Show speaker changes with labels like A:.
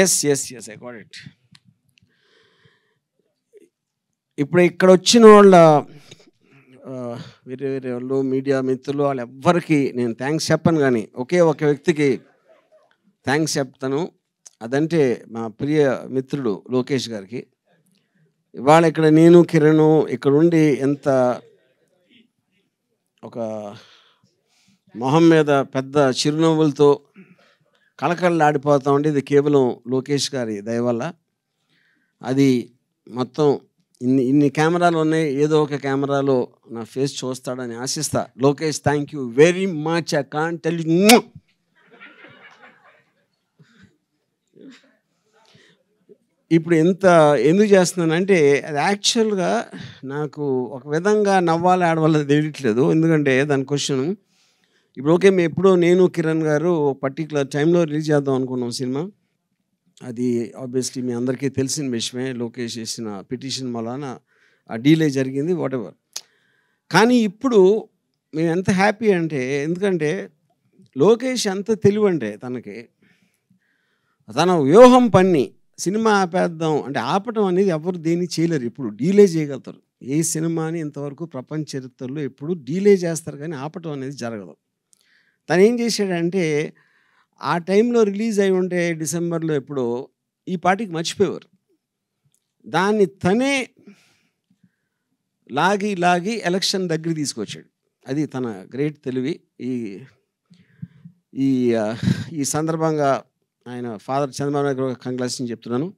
A: yes yes yes I it ఇప్పుడు ఇక్కడ వచ్చిన వాళ్ళ వేరే వేరే వాళ్ళు మీడియా మిత్రులు వాళ్ళు ఎవ్వరికి నేను థ్యాంక్స్ చెప్పను కానీ ఒకే ఒక వ్యక్తికి థ్యాంక్స్ చెప్తాను అదంటే మా ప్రియ మిత్రుడు లోకేష్ గారికి ఇవాళ ఇక్కడ నేను కిరణ్ ఇక్కడ ఉండి ఎంత ఒక మొహం మీద పెద్ద చిరునవ్వులతో కలకలలాడిపోతా ఉంటే ఇది కేవలం లోకేష్ గారి దయ వల్ల అది మొత్తం ఇన్ని ఇన్ని కెమెరాలు ఉన్నాయి ఏదో ఒక కెమెరాలో నా ఫేస్ చూస్తాడని ఆశిస్తా Lokesh thank you very much I can tell you ఇప్పుడు ఎంత ఎందుకు చేస్తున్నానంటే అది యాక్చువల్గా నాకు ఒక విధంగా నవ్వాలి ఆడవాళ్ళది తెలియట్లేదు ఎందుకంటే దాని క్వశ్చన్ ఇప్పుడు ఓకే మేము ఎప్పుడో నేను కిరణ్ గారు పర్టికులర్ టైంలో రిలీజ్ చేద్దాం అనుకున్నాం సినిమా అది ఆబ్వియస్లీ మీ అందరికీ తెలిసిన విషయమే లోకేష్ చేసిన పిటిషన్ వలన ఆ డీలే జరిగింది వాటెవర్ కానీ ఇప్పుడు మేము ఎంత హ్యాపీ అంటే ఎందుకంటే లోకేష్ ఎంత తెలివి అంటే తనకి తన వ్యూహం పన్ని సినిమా ఆపేద్దాం అంటే ఆపటం అనేది ఎవరు దేని చేయలేరు ఇప్పుడు డీలే చేయగలుగుతారు ఏ సినిమాని ఇంతవరకు ప్రపంచ చరిత్రలో ఎప్పుడు డీలే చేస్తారు కానీ ఆపటం అనేది జరగదు తను ఏం చేశాడంటే ఆ టైంలో రిలీజ్ అయి ఉంటే డిసెంబర్లో ఎప్పుడో ఈ పాటికి మర్చిపోయేవారు దాన్ని తనే లాగి లాగి ఎలక్షన్ దగ్గర తీసుకొచ్చాడు అది తన గ్రేట్ తెలివి ఈ ఈ ఈ సందర్భంగా ఆయన ఫాదర్ చంద్రబాబు నాయుడు కంగ్లాస్ చెప్తున్నాను